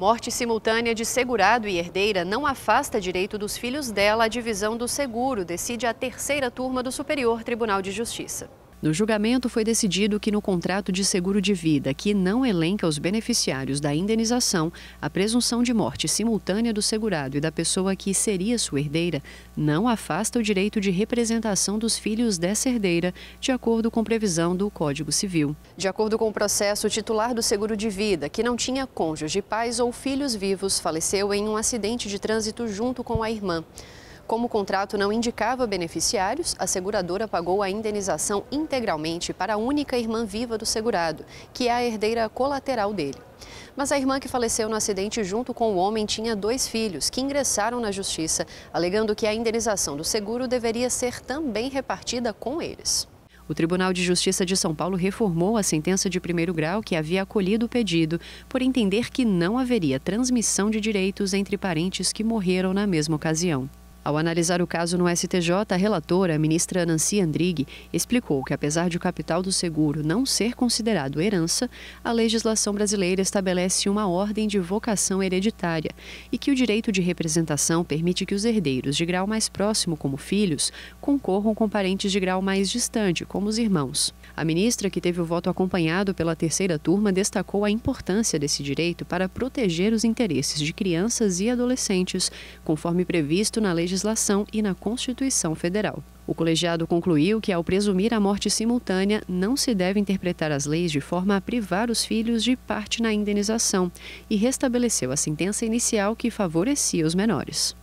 Morte simultânea de segurado e herdeira não afasta direito dos filhos dela à divisão do seguro, decide a terceira turma do Superior Tribunal de Justiça. No julgamento, foi decidido que no contrato de seguro de vida, que não elenca os beneficiários da indenização, a presunção de morte simultânea do segurado e da pessoa que seria sua herdeira não afasta o direito de representação dos filhos dessa herdeira, de acordo com previsão do Código Civil. De acordo com o processo, o titular do seguro de vida, que não tinha cônjuge, pais ou filhos vivos, faleceu em um acidente de trânsito junto com a irmã. Como o contrato não indicava beneficiários, a seguradora pagou a indenização integralmente para a única irmã viva do segurado, que é a herdeira colateral dele. Mas a irmã que faleceu no acidente junto com o homem tinha dois filhos, que ingressaram na justiça, alegando que a indenização do seguro deveria ser também repartida com eles. O Tribunal de Justiça de São Paulo reformou a sentença de primeiro grau que havia acolhido o pedido, por entender que não haveria transmissão de direitos entre parentes que morreram na mesma ocasião. Ao analisar o caso no STJ, a relatora, a ministra Nancy Andrighi, explicou que, apesar de o capital do seguro não ser considerado herança, a legislação brasileira estabelece uma ordem de vocação hereditária e que o direito de representação permite que os herdeiros de grau mais próximo, como filhos, concorram com parentes de grau mais distante, como os irmãos. A ministra, que teve o voto acompanhado pela terceira turma, destacou a importância desse direito para proteger os interesses de crianças e adolescentes, conforme previsto na legislação legislação e na Constituição Federal. O colegiado concluiu que, ao presumir a morte simultânea, não se deve interpretar as leis de forma a privar os filhos de parte na indenização e restabeleceu a sentença inicial que favorecia os menores.